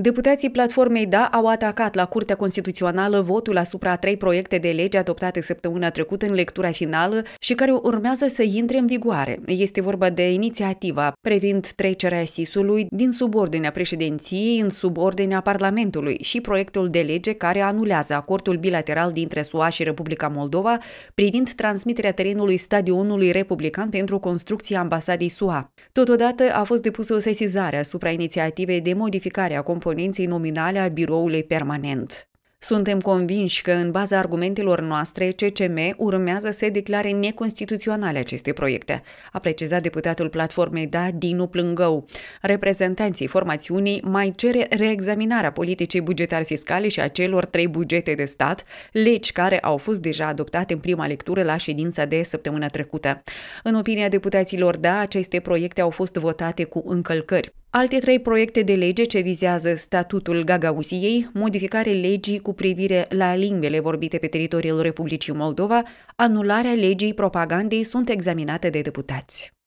Deputații platformei DA au atacat la Curtea Constituțională votul asupra trei proiecte de lege adoptate săptămâna trecută în lectura finală și care urmează să intre în vigoare. Este vorba de inițiativa privind trecerea SIS-ului din subordinea președinției în subordinea Parlamentului și proiectul de lege care anulează acordul bilateral dintre SUA și Republica Moldova privind transmiterea terenului stadionului republican pentru construcția ambasadei SUA. Totodată a fost depusă o sesizare asupra inițiativei de modificare a componenței componenței nominale a biroului permanent. Suntem convinși că, în baza argumentelor noastre, CCM urmează să declare neconstituționale aceste proiecte, a precizat deputatul platformei DA, Dinu Plângău. Reprezentanții formațiunii mai cere reexaminarea politicii bugetar fiscale și a celor trei bugete de stat, legi care au fost deja adoptate în prima lectură la ședința de săptămână trecută. În opinia deputaților DA, aceste proiecte au fost votate cu încălcări. Alte trei proiecte de lege ce vizează statutul Gagauziei, modificare legii cu privire la limbele vorbite pe teritoriul Republicii Moldova, anularea legii propagandei sunt examinate de deputați.